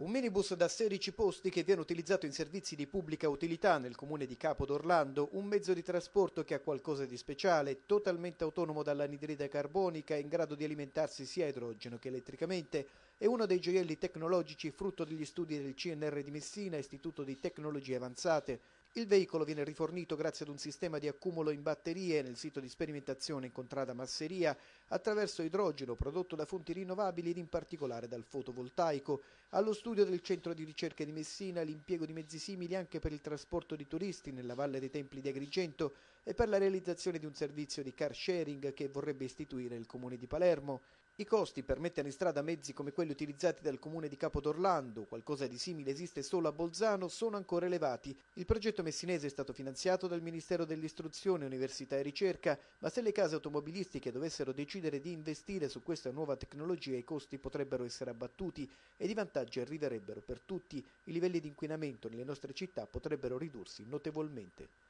Un minibus da 16 posti che viene utilizzato in servizi di pubblica utilità nel comune di Capo d'Orlando, un mezzo di trasporto che ha qualcosa di speciale, totalmente autonomo dall'anidride carbonica, in grado di alimentarsi sia idrogeno che elettricamente, è uno dei gioielli tecnologici frutto degli studi del CNR di Messina, Istituto di Tecnologie Avanzate. Il veicolo viene rifornito grazie ad un sistema di accumulo in batterie nel sito di sperimentazione incontrata Masseria attraverso idrogeno prodotto da fonti rinnovabili ed in particolare dal fotovoltaico. Allo studio del centro di ricerca di Messina l'impiego di mezzi simili anche per il trasporto di turisti nella Valle dei Templi di Agrigento e per la realizzazione di un servizio di car sharing che vorrebbe istituire il comune di Palermo. I costi per mettere in strada mezzi come quelli utilizzati dal comune di Capodorlando, qualcosa di simile esiste solo a Bolzano, sono ancora elevati. Il progetto messinese è stato finanziato dal Ministero dell'Istruzione, Università e Ricerca, ma se le case automobilistiche dovessero decidere di investire su questa nuova tecnologia i costi potrebbero essere abbattuti ed i vantaggi arriverebbero per tutti. I livelli di inquinamento nelle nostre città potrebbero ridursi notevolmente.